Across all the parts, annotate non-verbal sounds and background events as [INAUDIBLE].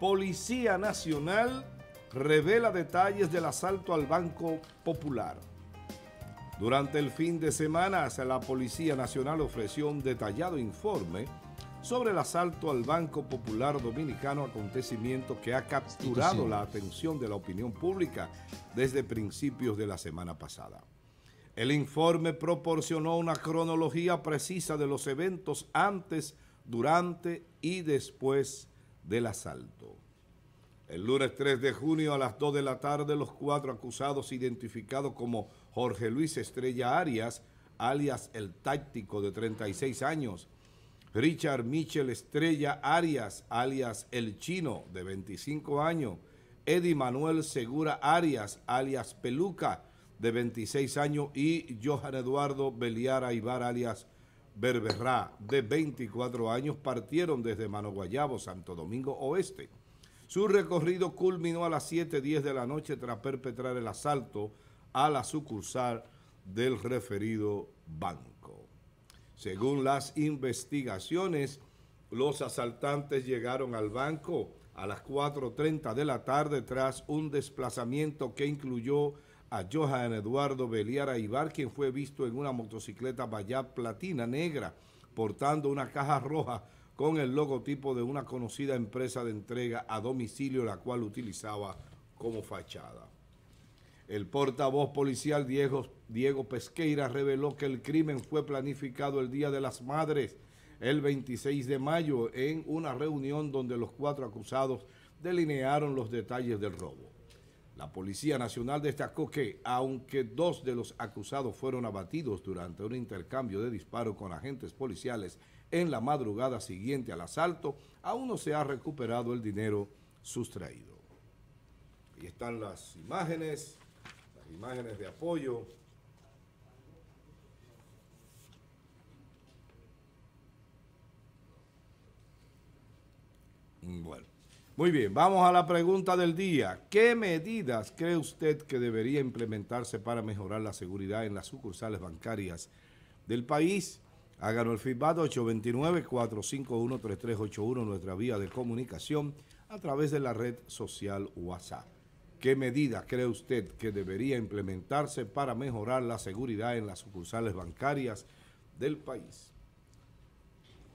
Policía Nacional revela detalles del asalto al Banco Popular. Durante el fin de semana, la Policía Nacional ofreció un detallado informe sobre el asalto al Banco Popular Dominicano, acontecimiento que ha capturado la atención de la opinión pública desde principios de la semana pasada. El informe proporcionó una cronología precisa de los eventos antes, durante y después del asalto. El lunes 3 de junio a las 2 de la tarde, los cuatro acusados identificados como Jorge Luis Estrella Arias, alias El Táctico de 36 años, Richard Michel Estrella Arias, alias El Chino de 25 años, Eddie Manuel Segura Arias, alias Peluca de 26 años y Johan Eduardo Beliara Ibar, alias Berberrá, de 24 años, partieron desde Mano Santo Domingo Oeste. Su recorrido culminó a las 7.10 de la noche tras perpetrar el asalto a la sucursal del referido banco. Según las investigaciones, los asaltantes llegaron al banco a las 4.30 de la tarde tras un desplazamiento que incluyó a Johan Eduardo Beliara Ibar, quien fue visto en una motocicleta Bayat Platina negra, portando una caja roja con el logotipo de una conocida empresa de entrega a domicilio, la cual utilizaba como fachada. El portavoz policial Diego, Diego Pesqueira reveló que el crimen fue planificado el Día de las Madres, el 26 de mayo, en una reunión donde los cuatro acusados delinearon los detalles del robo. La Policía Nacional destacó que, aunque dos de los acusados fueron abatidos durante un intercambio de disparos con agentes policiales en la madrugada siguiente al asalto, aún no se ha recuperado el dinero sustraído. Ahí están las imágenes, las imágenes de apoyo. Mm, bueno. Muy bien, vamos a la pregunta del día. ¿Qué medidas cree usted que debería implementarse para mejorar la seguridad en las sucursales bancarias del país? Háganos el feedback 829-451-3381, nuestra vía de comunicación a través de la red social WhatsApp. ¿Qué medidas cree usted que debería implementarse para mejorar la seguridad en las sucursales bancarias del país?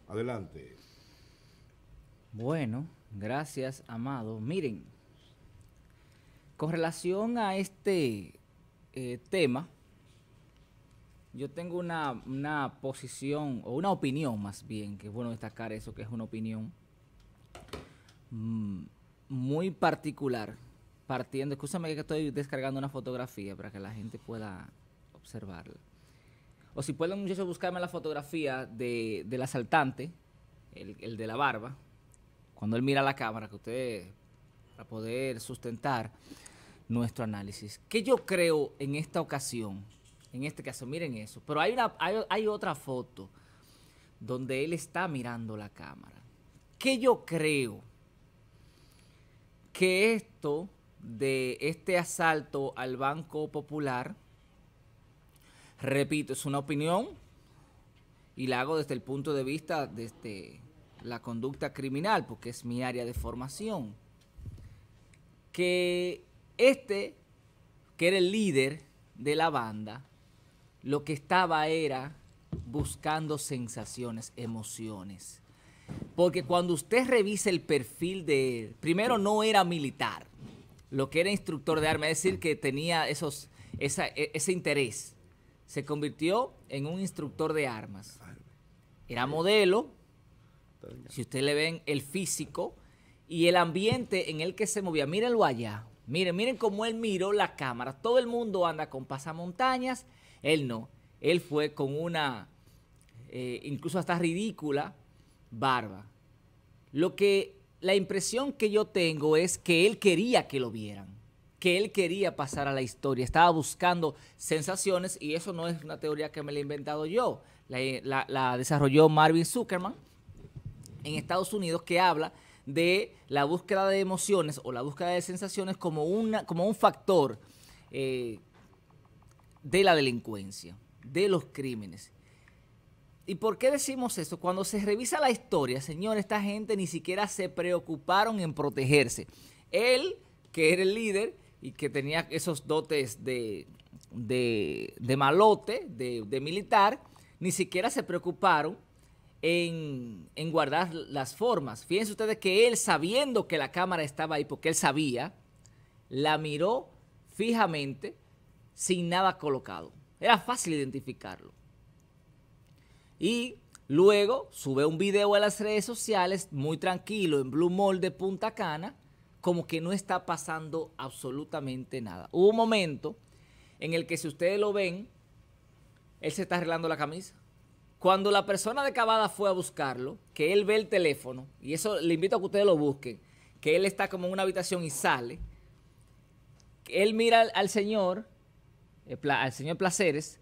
Adelante. Bueno, Gracias, amado. Miren, con relación a este eh, tema, yo tengo una, posición, o una opinión más bien, que es bueno destacar eso, que es una opinión mm, muy particular, partiendo, escúchame que estoy descargando una fotografía para que la gente pueda observarla. O si pueden, muchachos, buscarme la fotografía del asaltante, el de la barba, cuando él mira la cámara, que usted, para poder sustentar nuestro análisis. ¿Qué yo creo en esta ocasión? En este caso, miren eso. Pero hay, una, hay, otra foto donde él está mirando la cámara. ¿Qué yo creo? Que esto de este asalto al Banco Popular, repito, es una opinión y la hago desde el punto de vista de este la conducta criminal, porque es mi área de formación, que este, que era el líder de la banda, lo que estaba era buscando sensaciones, emociones. Porque cuando usted revisa el perfil de él, primero no era militar, lo que era instructor de armas, es decir, que tenía esos, e, ese interés. Se convirtió en un instructor de armas. Era modelo, si usted le ven el físico y el ambiente en el que se movía, mírenlo allá. Miren, miren cómo él miró la cámara. Todo el mundo anda con pasamontañas. Él no. Él fue con una, eh, incluso hasta ridícula, barba. Lo que, la impresión que yo tengo es que él quería que lo vieran que él quería pasar a la historia, estaba buscando sensaciones y eso no es una teoría que me la he inventado yo, la eh, desarrolló Marvin Zuckerman, en Estados Unidos que habla de la búsqueda de emociones o la búsqueda de sensaciones como, una, como un factor eh, de la delincuencia, de los crímenes. ¿Y por qué decimos eso? Cuando se revisa la historia, señor, esta gente ni siquiera se preocuparon en protegerse. Él, que era el líder y que tenía esos dotes de, malote, de militar, ni siquiera se preocuparon en, guardar las formas. Fíjense ustedes que él, sabiendo que la cámara estaba ahí, porque él sabía, la miró fijamente sin nada colocado. Era fácil identificarlo. Y luego sube un video a las redes sociales, muy tranquilo, en Blue Mall de Punta Cana, como que no está pasando absolutamente nada. Hubo un momento en el que si ustedes lo ven, él se está arreglando la camisa. Cuando la persona de Cavada fue a buscarlo, que él ve el teléfono, y eso le invito a que ustedes lo busquen, que él está como en una habitación y sale, él mira al, señor, al señor Placeres,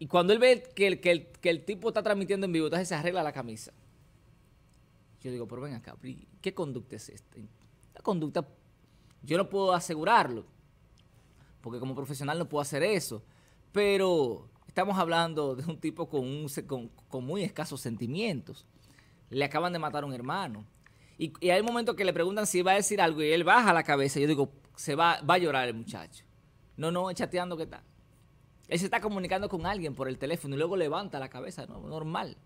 y cuando él ve que el, el, que el, tipo está transmitiendo en vivo, entonces se arregla la camisa. Yo digo, pero ven acá, ¿qué conducta es esta? La conducta, yo no puedo asegurarlo, porque como profesional no puedo hacer eso, pero Estamos hablando de un tipo con, muy escasos sentimientos. Le acaban de matar a un hermano. Y, y, hay momentos que le preguntan si va a decir algo y él baja la cabeza. Yo digo, se va, a llorar el muchacho. No, no, chateando que está. Él se está comunicando con alguien por el teléfono y luego levanta la cabeza, normal.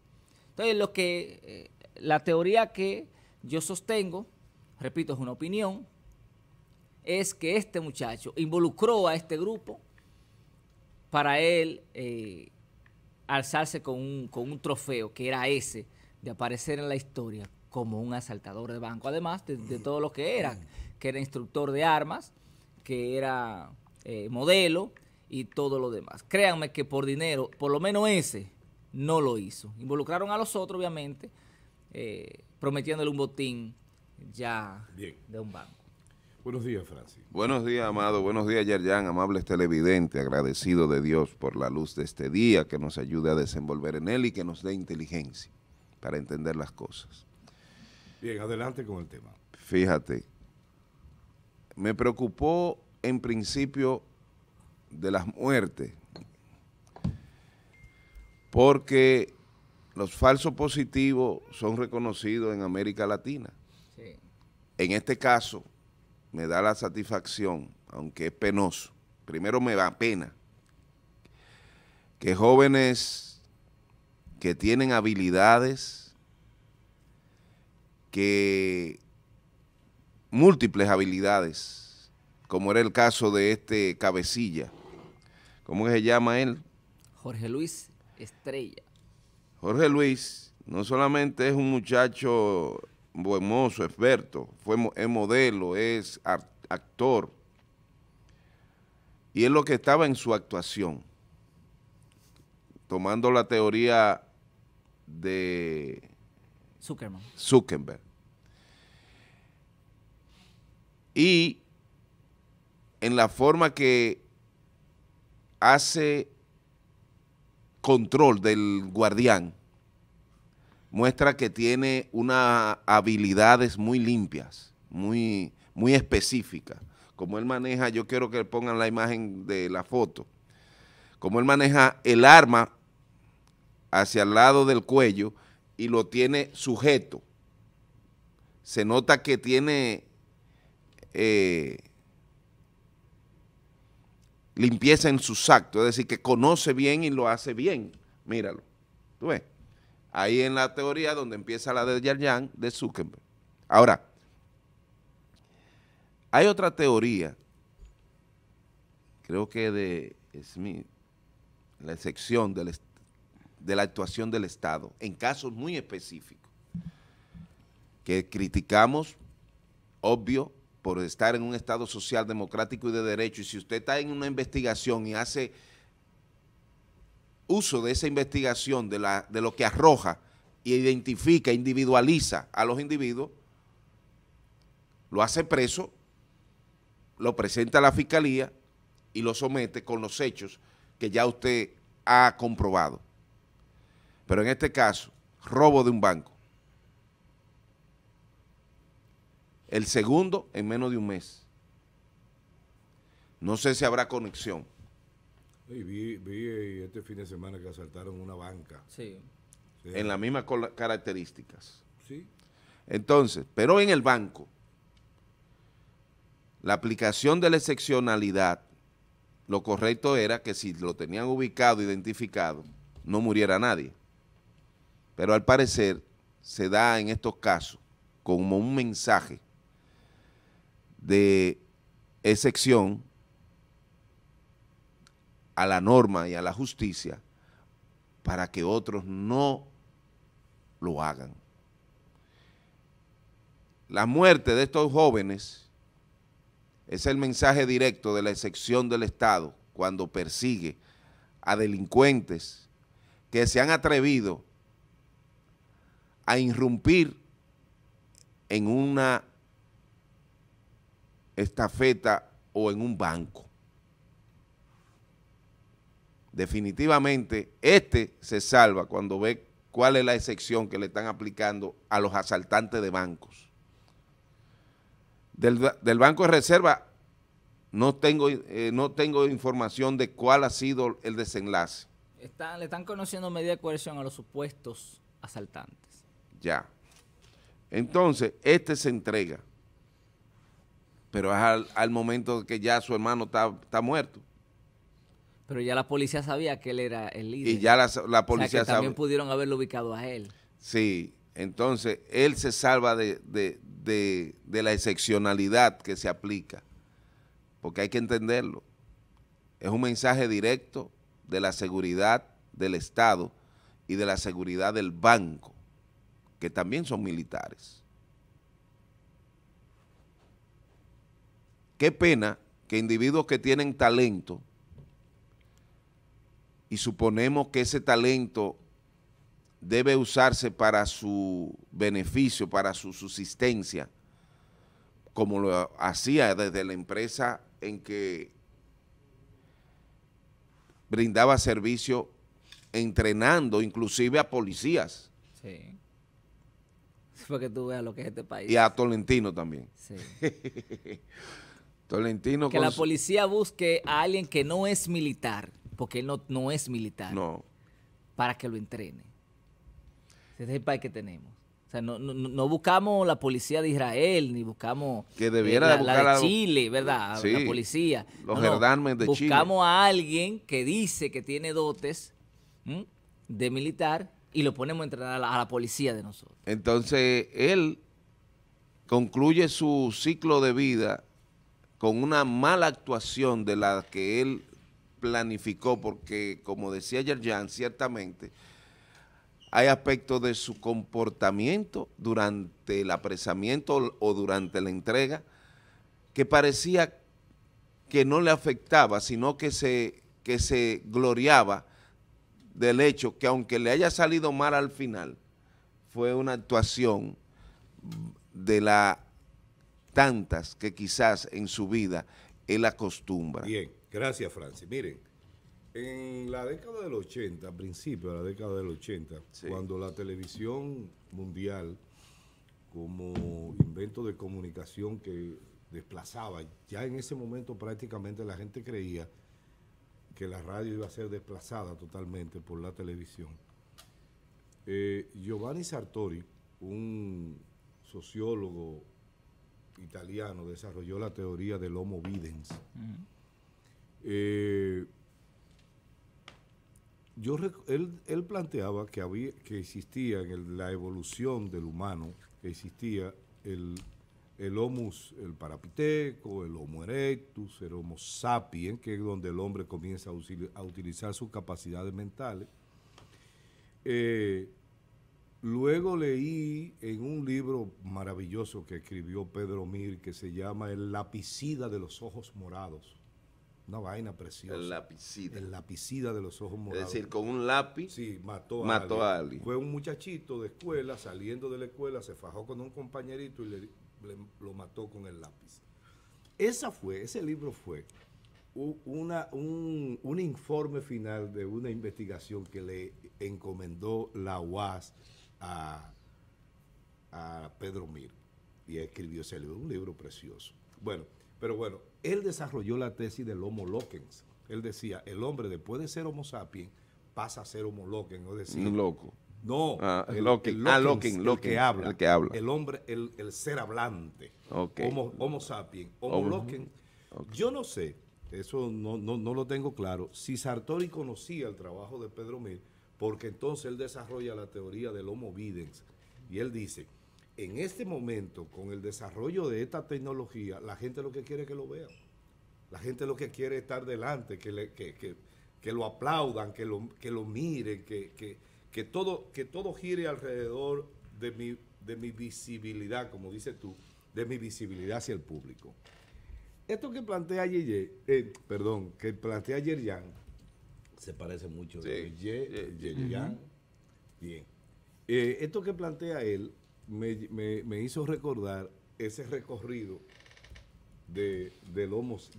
Entonces, lo que eh, la teoría que yo sostengo, repito, es una opinión, es que este muchacho involucró a este grupo para él eh, alzarse con un, trofeo que era ese, de aparecer en la historia como un asaltador de banco, además de, todo lo que era, que era instructor de armas, que era eh, modelo y todo lo demás. Créanme que por dinero, por lo menos ese, no lo hizo. Involucraron a los otros, obviamente, eh, prometiéndole un botín ya de un banco. Buenos días, Francis. Buenos días, amado. Buenos días, Yerjan. Amables televidentes, agradecido de Dios por la luz de este día, que nos ayude a desenvolver en él y que nos dé inteligencia para entender las cosas. Bien, adelante con el tema. Fíjate, me preocupó en principio de las muertes, porque los falsos positivos son reconocidos en América Latina. En este caso, me da la satisfacción, aunque es penoso, primero me da pena, que jóvenes que tienen habilidades, que múltiples habilidades, como era el caso de este cabecilla, ¿cómo se llama él? Jorge Luis Estrella. Jorge Luis no solamente es un muchacho buen experto, fue, es modelo, es actor. Y es lo que estaba en su actuación, tomando la teoría de Zuckerberg. Y en la forma que hace control del guardián, muestra que tiene unas habilidades muy limpias, muy, muy específicas. Como él maneja, yo quiero que pongan la imagen de la foto, como él maneja el arma hacia el lado del cuello y lo tiene sujeto. Se nota que tiene eh, limpieza en sus actos, es decir, que conoce bien y lo hace bien. Míralo. ¿Tú ves? ahí en la teoría donde empieza la de Yarjan de Zuckerberg. Ahora, hay otra teoría, creo que de Smith, la excepción de la actuación del Estado, en casos muy específicos, que criticamos, obvio, por estar en un Estado social democrático y de derecho, y si usted está en una investigación y hace uso de esa investigación, de, de lo que arroja y identifica, individualiza a los individuos, lo hace preso, lo presenta a la fiscalía y lo somete con los hechos que ya usted ha comprobado. Pero en este caso, robo de un banco. El segundo en menos de un mes. No sé si habrá conexión. Y vi, eh, este fin de semana que asaltaron una banca. sí. En las mismas características. Sí. Entonces, pero en el banco, la aplicación de la excepcionalidad, lo correcto era que si lo tenían ubicado, identificado, no muriera nadie. Pero al parecer se da en estos casos como un mensaje de excepción a la norma y a la justicia para que otros no lo hagan. La muerte de estos jóvenes es el mensaje directo de la excepción del Estado cuando persigue a delincuentes que se han atrevido a irrumpir en una estafeta o en un banco definitivamente este se salva cuando ve cuál es la excepción que le están aplicando a los asaltantes de bancos. Del, Banco de Reserva no tengo, eh, no tengo información de cuál ha sido el desenlace. le están conociendo media de coerción a los supuestos asaltantes. Ya. Entonces, este se entrega, pero es al, al momento que ya su hermano está muerto. Pero ya la policía sabía que él era el líder. Y ya la, policía También pudieron haberlo ubicado a él. Sí, entonces él se salva de la excepcionalidad que se aplica, porque hay que entenderlo. Es un mensaje directo de la seguridad del Estado y de la seguridad del banco, que también son militares. Qué pena que individuos que tienen talento y suponemos que ese talento debe usarse para su beneficio, para su subsistencia, como lo hacía desde la empresa en que brindaba servicio entrenando inclusive a policías. Sí. [LAUGHS] Porque tú veas lo que es este país. Y a Tolentino también. Sí. [LAUGHS] Tolentino. Que la policía busque a alguien que no es militar porque él no, no es militar. No. Para que lo entrene. Ese es el país que tenemos. O sea, no, buscamos la policía de Israel, ni buscamos que eh, debiera la, de Chile, ¿verdad? la policía. Los no, de buscamos Chile. Buscamos a alguien que dice que tiene dotes de militar y lo ponemos a entrenar a la, policía de nosotros. Entonces, él concluye su ciclo de vida con una mala actuación de la que él planificó, porque como decía Yerjan, ciertamente hay aspectos de su comportamiento durante el apresamiento o durante la entrega que parecía que no le afectaba, sino que se, que se gloriaba del hecho que aunque le haya salido mal al final, fue una actuación de las tantas que quizás en su vida él acostumbra. Bien. Gracias, Francis. Miren, en la década del 80, a principio de la década del 80, cuando la televisión mundial, como invento de comunicación que desplazaba, ya en ese momento prácticamente la gente creía que la radio iba a ser desplazada totalmente por la televisión. Eh, Giovanni Sartori, un sociólogo italiano, desarrolló la teoría del Homo Videns. Eh, yo, él, planteaba que, había, que existía en la evolución del humano, que existía el, el homus, el parapiteco, el homo erectus, el homo sapiens, que es donde el hombre comienza a, utilizar sus capacidades mentales. Eh, luego leí en un libro maravilloso que escribió Pedro Mir, que se llama El lapicida de los ojos morados, una vaina preciosa. El lapicida. El lapicida de los ojos morados. Es decir, con un lápiz. Sí, mató a, mató a, alguien. Fue un muchachito de escuela, saliendo de la escuela, se fajó con un compañerito y le, lo mató con el lápiz. Esa fue, ese libro fue una, un, informe final de una investigación que le encomendó la UAS a, a Pedro Mir. Y escribió ese libro, un libro precioso. Bueno. Pero bueno, él desarrolló la tesis del Homo Loquens. Él decía, el hombre después de ser Homo sapiens pasa a ser Homo Loquens, o decir... Un loco. No, ah, el, ah, que habla, el que habla. El hombre, el, el ser hablante. Homo, sapiens. Homo loquens. Yo no sé, eso no, no, no, lo tengo claro, si Sartori conocía el trabajo de Pedro Mir, porque entonces él desarrolla la teoría del Homo Videns. Y él dice en este momento, con el desarrollo de esta tecnología, la gente lo que quiere es que lo vea. La gente lo que quiere es estar delante, que, lo aplaudan, que lo, que miren, que, todo, gire alrededor de mi, visibilidad, como dices tú, de mi visibilidad hacia el público. Esto que plantea Yeye, eh, perdón, que plantea Yerjan, se parece mucho a Yerian. Bien. Eh, esto que plantea él me, me, hizo recordar ese recorrido de, del,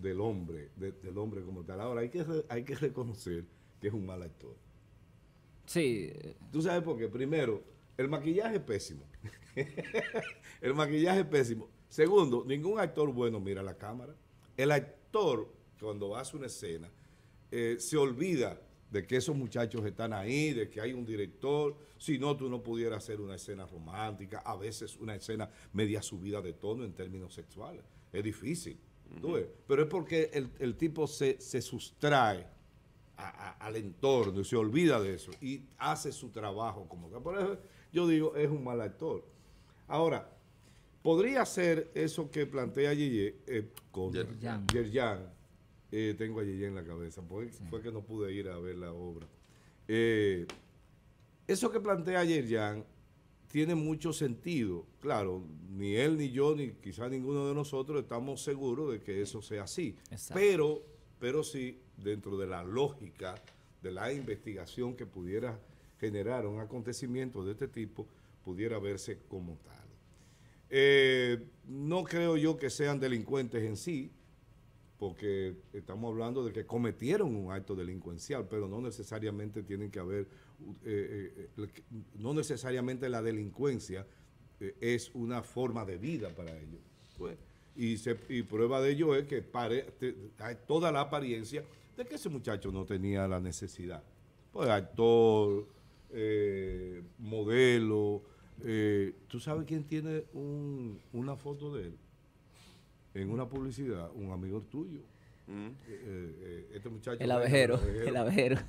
del hombre, del hombre como tal. Ahora, hay que, hay que reconocer que es un mal actor. Sí. ¿Tú sabes por qué? Primero, el maquillaje es pésimo. [LAUGHS] el maquillaje es pésimo. Segundo, ningún actor bueno mira la cámara. El actor, cuando hace una escena, eh, se olvida de que esos muchachos están ahí, de que hay un director, si no tú no pudieras hacer una escena romántica, a veces una escena media subida de tono en términos sexuales, es difícil, pero es porque el, tipo se, sustrae al entorno y se olvida de eso y hace su trabajo como que, por eso yo digo, es un mal actor. Ahora, podría ser eso que plantea Yeye, eh, con Yerjan, eh, tengo a en la cabeza, porque fue mm. que no pude ir a ver la obra. Eh, eso que plantea ayer Jan tiene mucho sentido. Claro, ni él, ni yo, ni quizá ninguno de nosotros estamos seguros de que eso sea así. Pero, pero sí, dentro de la lógica de la investigación que pudiera generar un acontecimiento de este tipo, pudiera verse como tal. Eh, no creo yo que sean delincuentes en sí, porque estamos hablando de que cometieron un acto delincuencial, pero no necesariamente tienen que haber, eh, eh, eh, no necesariamente la delincuencia es una forma de vida para ellos. Pues. y, prueba de ello es que hay toda la apariencia de que ese muchacho no tenía la necesidad. Pues actor, modelo, ¿tú sabes quién tiene una foto de él? en una publicidad un amigo tuyo. Mm. Eh, eh, este muchacho. El abejero. El abejero. [LAUGHS]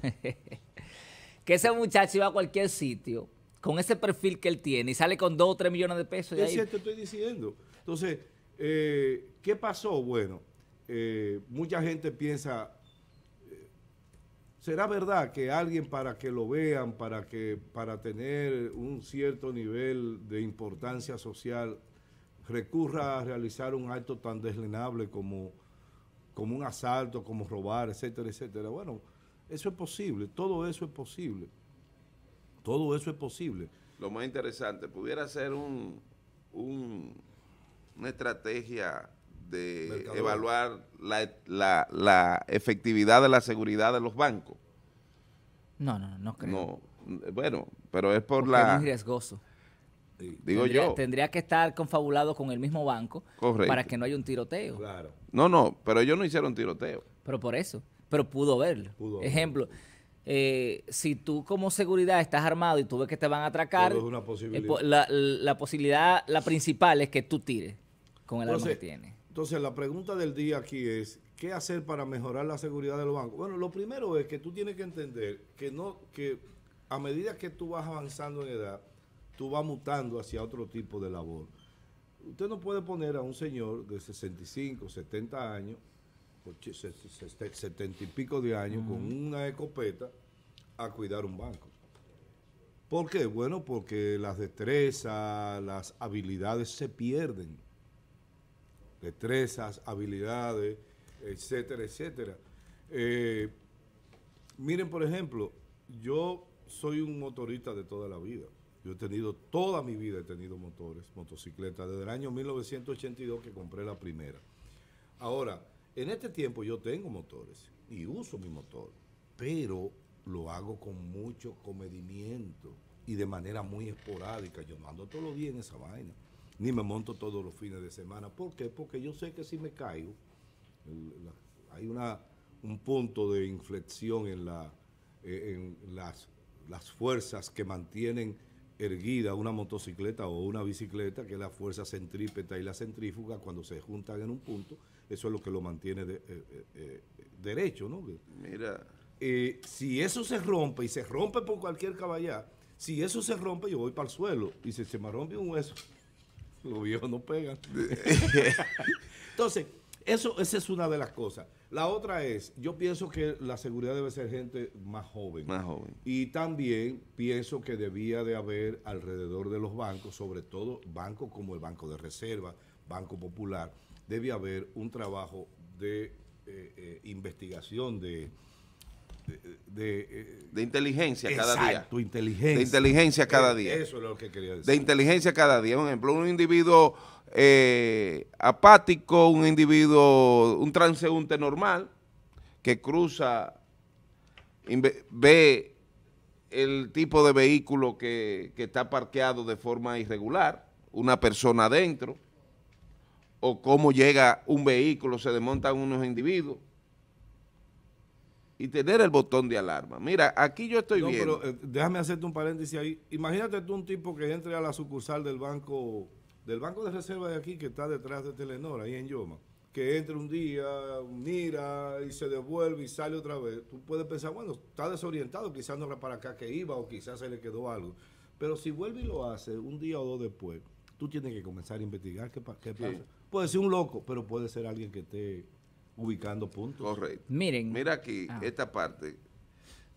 que ese muchacho iba a cualquier sitio con ese perfil que él tiene y sale con dos o tres millones de pesos. Es cierto, estoy diciendo. Entonces, eh, ¿qué pasó? Bueno, mucha gente piensa, ¿será verdad que alguien para que lo vean, para, que, para tener un cierto nivel de importancia social, recurra a realizar un acto tan deslenable como, como un asalto, como robar, etcétera, etcétera. Bueno, eso es posible, todo eso es posible. Todo eso es posible. Lo más interesante, pudiera ser un, una estrategia de evaluar la, la, efectividad de la seguridad de los bancos. No, no, no creo. No, bueno, pero es por la... Es riesgoso. Digo yo. Tendría que estar confabulado con el mismo banco para que no haya un tiroteo. Claro. No, no, pero ellos no hicieron tiroteo. Pero por eso. Pero pudo verlo. Ejemplo. Eh, si tú como seguridad estás armado y tú ves que te van a atracar, la, posibilidad, la principal es que tú tires con el arma que tienes. Entonces la pregunta del día aquí es, ¿qué hacer para mejorar la seguridad del los bancos? Bueno, lo primero es que tú tienes que entender que no, que a medida que tú vas avanzando en edad, tú vas mutando hacia otro tipo de labor. Usted no puede poner a un señor de 65, 70 años, 70 y pico de años, con una escopeta, a cuidar un banco. ¿Por qué? Bueno, porque las destrezas, las habilidades se pierden. Destrezas, habilidades, etcétera, etcétera. Eh, miren, por ejemplo, yo soy un motorista de toda la vida. Yo he tenido, toda mi vida he tenido motores, motocicletas, desde el año 1982 que compré la primera. Ahora, en este tiempo yo tengo motores y uso mi motor, pero lo hago con mucho comedimiento y de manera muy esporádica. Yo no ando todos los días en esa vaina, ni me monto todos los fines de semana. ¿Por qué? Porque yo sé que si me caigo, hay una, un punto de inflexión en, la, eh, en las, las fuerzas que mantienen erguida una motocicleta o una bicicleta, que es la fuerza centrípeta y la centrífuga, cuando se juntan en un punto, eso es lo que lo mantiene eh, eh, eh, derecho, ¿no? Mira. si eso se rompe, y se rompe por cualquier caballar, si eso se rompe, yo voy para el suelo. Y si se me rompe un hueso, [LAUGHS] los viejos no pegan. [LAUGHS] Entonces, eso, esa es una de las cosas. La otra es, yo pienso que la seguridad debe ser gente más joven. Más joven. Y también pienso que debía de haber alrededor de los bancos, sobre todo bancos como el Banco de Reserva, Banco Popular, debe haber un trabajo de eh, eh, investigación de eh, de, inteligencia cada día. inteligencia. De inteligencia cada eh, día. Eso es lo que quería decir. De inteligencia cada día. Por ejemplo, un individuo eh, apático, un individuo, un transeúnte normal que cruza, ve el tipo de vehículo que está parqueado de forma irregular, una persona adentro, o cómo llega un vehículo, se desmontan unos individuos y tener el botón de alarma. Mira, aquí yo estoy eh, déjame hacerte un paréntesis ahí. Imagínate tú un tipo que entre a la sucursal del banco del banco de reserva de aquí que está detrás de Telenor, ahí en Yoma, que entre un día, mira y se devuelve y sale otra vez. Tú puedes pensar, bueno, está desorientado, quizás no era para acá que iba o quizás se le quedó algo. Pero si vuelve y lo hace un día o dos después, tú tienes que comenzar a investigar qué, pasa. Puede ser un loco, pero puede ser alguien que esté ubicando puntos. Correcto. Miren. Mira aquí, ah. esta parte.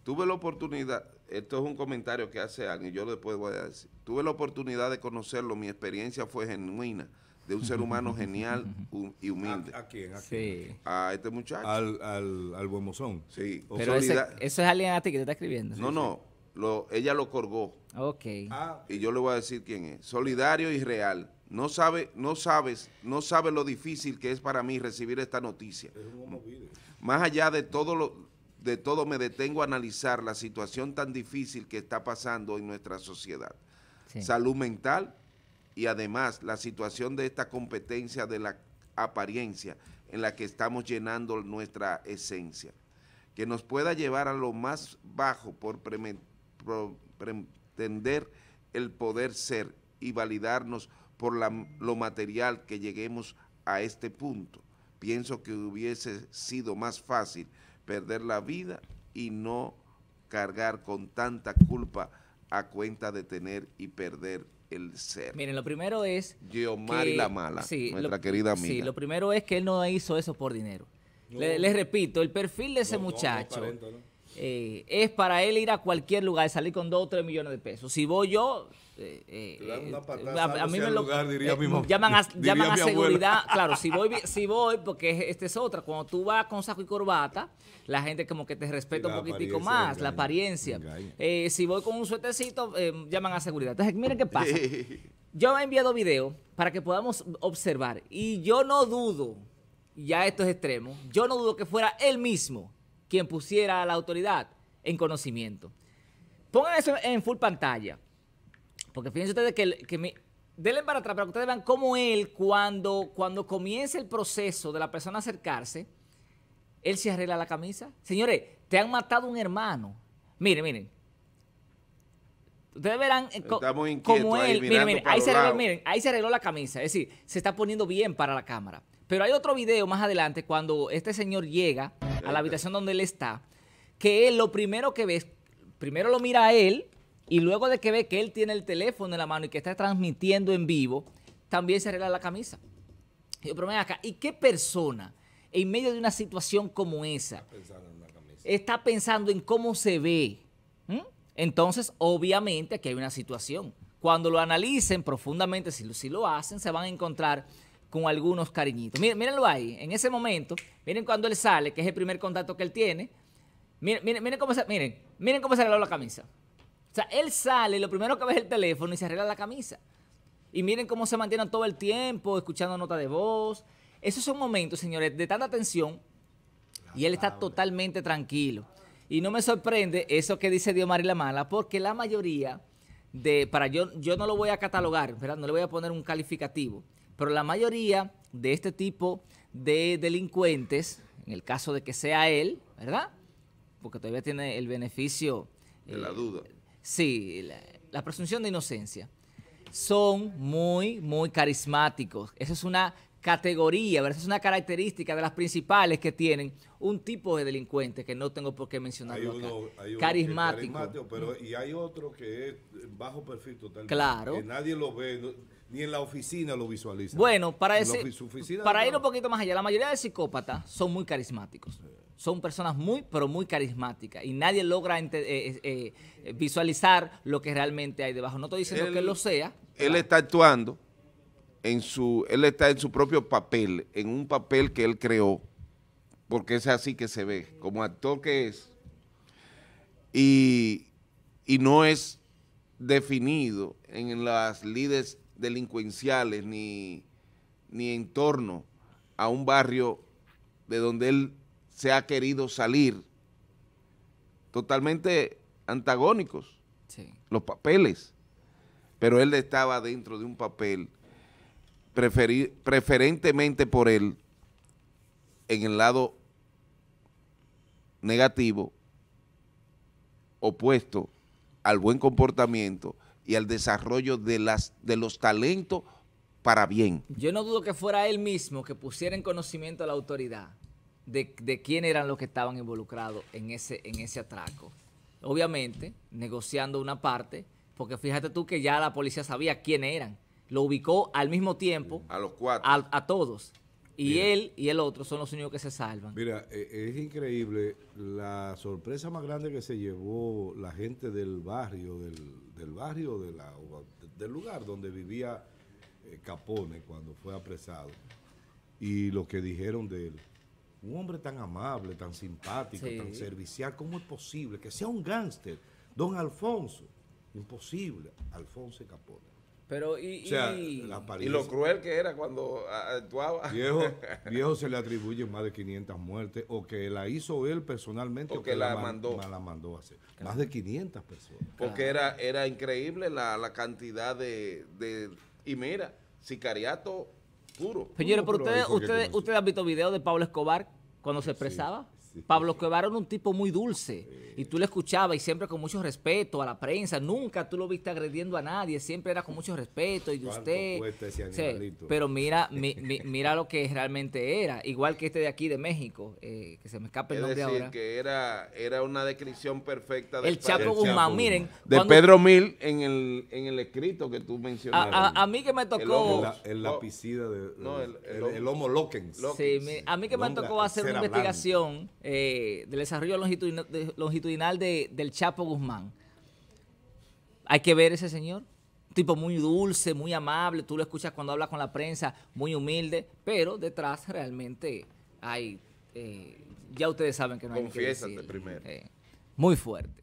Tuve la oportunidad, esto es un comentario que hace alguien, yo después voy a decir. Tuve la oportunidad de conocerlo, mi experiencia fue genuina, de un ser humano [LAUGHS] genial y humilde. ¿A, quién? ¿A, a este muchacho. Al, al, buen mozón. Sí. Pero ese, eso es alguien a ti que te está escribiendo. No, no. Lo, ella lo colgó. Ok. Ah. Y yo le voy a decir quién es. Solidario y real no, sabe, no sabes, no sabe lo difícil que es para mí recibir esta noticia. Más allá de todo lo, de todo me detengo a analizar la situación tan difícil que está pasando en nuestra sociedad. Salud mental y además la situación de esta competencia de la apariencia en la que estamos llenando nuestra esencia, que nos pueda llevar a lo más bajo por pretender el poder ser y validarnos por lo material que lleguemos a este punto. Pienso que hubiese sido más fácil perder la vida y no cargar con tanta culpa a cuenta de tener y perder el ser. Miren, lo primero es... yo que, la Mala, nuestra querida amiga. Sí, lo primero es que él no hizo eso por dinero. le, les repito, el perfil de ese muchacho... Eh, es para él ir a cualquier lugar y salir con 2 o 3 millones de pesos. Si voy yo, eh, eh, a, mí me llaman a, [LAUGHS] seguridad. [LAUGHS] Claro, si voy, si voy, porque esta es otra. Cuando tú vas con saco y corbata, la gente como que te respeta un poquitico más, la apariencia. si voy con un suetecito, llaman a seguridad. Entonces, miren qué pasa. [LAUGHS] Yo he enviado video para que podamos observar y yo no dudo, ya esto es extremo, yo no dudo que fuera él mismo quien pusiera a la autoridad en conocimiento. Pongan eso en full pantalla. Porque fíjense ustedes que, que me denle para atrás para que ustedes vean cómo él, cuando, cuando comienza el proceso de la persona acercarse, él se arregla la camisa. Señores, te han matado un hermano. Miren, miren. Ustedes verán eh, cómo él, ahí miren, se, arregló, miren, ahí se arregló la camisa. Es decir, se está poniendo bien para la cámara. Pero hay otro video más adelante cuando este señor llega a la habitación donde él está, que él lo primero que ve, primero lo mira a él y luego de que ve que él tiene el teléfono en la mano y que está transmitiendo en vivo, también se arregla la camisa. yo, pero acá, ¿y qué persona en medio de una situación como esa está pensando en, cómo se ve? ¿Mm? Entonces, obviamente, aquí hay una situación. Cuando lo analicen profundamente, si lo hacen, se van a encontrar con algunos cariñitos. Miren, mírenlo ahí, en ese momento, miren cuando él sale, que es el primer contacto que él tiene. Miren, miren, miren cómo se, miren, miren cómo se arregló la camisa. O sea, él sale, lo primero que ve es el teléfono y se arregla la camisa. Y miren cómo se mantiene todo el tiempo, escuchando nota de voz. Esos son momentos, señores, de tanta tensión. Y él está totalmente tranquilo. Y no me sorprende eso que dice Dios María la Mala, porque la mayoría de, para yo, yo no lo voy a catalogar, ¿verdad? No le voy a poner un calificativo. Pero la mayoría de este tipo de delincuentes, en el caso de que sea él, ¿verdad? Porque todavía tiene el beneficio... De la eh, duda. Sí, la, presunción de inocencia. Son muy, muy carismáticos. Esa es una categoría, ¿verdad? es una característica de las principales que tienen un tipo de delincuente que no tengo por qué mencionar. acá. carismático. pero, y hay otro que es bajo perfil totalmente. Claro. Que nadie lo ve. Ni en la oficina lo visualiza. Bueno, para, ese, para ir un poquito más allá, la mayoría de psicópatas son muy carismáticos. Son personas muy, pero muy carismáticas. Y nadie logra eh, eh, eh, visualizar lo que realmente hay debajo. No estoy diciendo que él lo sea. Él está actuando en su, él está en su propio papel, en un papel que él creó, porque es así que se ve, como actor que es, y no es definido en las líderes delincuenciales ni, en torno a un barrio de donde él se ha querido salir, totalmente antagónicos los papeles, pero él estaba dentro de un papel preferentemente por él en el lado negativo, opuesto al buen comportamiento y al desarrollo de, las, de los talentos para bien. Yo no dudo que fuera él mismo que pusiera en conocimiento a la autoridad de, quién eran los que estaban involucrados en ese, en ese atraco. Obviamente, negociando una parte, porque fíjate tú que ya la policía sabía quién eran. Lo ubicó al mismo tiempo. A los cuatro. a todos. Y él y el otro son los únicos que se salvan. Mira, e, es increíble la sorpresa más grande que se llevó la gente del barrio, del, barrio de del lugar donde vivía eh, Capone cuando fue apresado. Y lo que dijeron de él. Un hombre tan amable, tan simpático, tan servicial, ¿cómo es posible que sea un gángster? Don Alfonso. Imposible, Alfonso Capone. Pero y, y, lo cruel que era cuando ah, actuaba. Viejo, [LAUGHS] viejo se le atribuye más de 500 muertes, o que la hizo él personalmente, o, que, la, mandó. la mandó a hacer. Más de 500 personas. Porque era, era increíble la, cantidad de, de, Y mira, sicariato puro. Señores, pero ustedes, ustedes, ustedes han visto videos de Pablo Escobar cuando se expresaba. Pablo Cuevaro era un tipo muy dulce y tú le escuchabas y siempre con mucho respeto a la prensa. Nunca tú lo viste agrediendo a nadie, siempre era con mucho respeto y de usted. pero mira, [LAUGHS] mira lo que realmente era, igual que este de aquí de México, eh, que se me escapa el nombre ahora. que era, era una descripción perfecta el Chapo Guzmán. Miren, de Pedro Mil en el, en el escrito que tú mencionaste. A, mí que me tocó. El, la, el oh. lapicida de. el, homo Lockens. a mí que me tocó hacer una investigación. Eh, del desarrollo longitudinal, del Chapo Guzmán. Hay que ver ese señor. Tipo muy dulce, muy amable. Tú lo escuchas cuando habla con la prensa, muy humilde. Pero detrás realmente hay. Eh, ya ustedes saben que no hay. Confiésate primero. Eh, muy fuerte.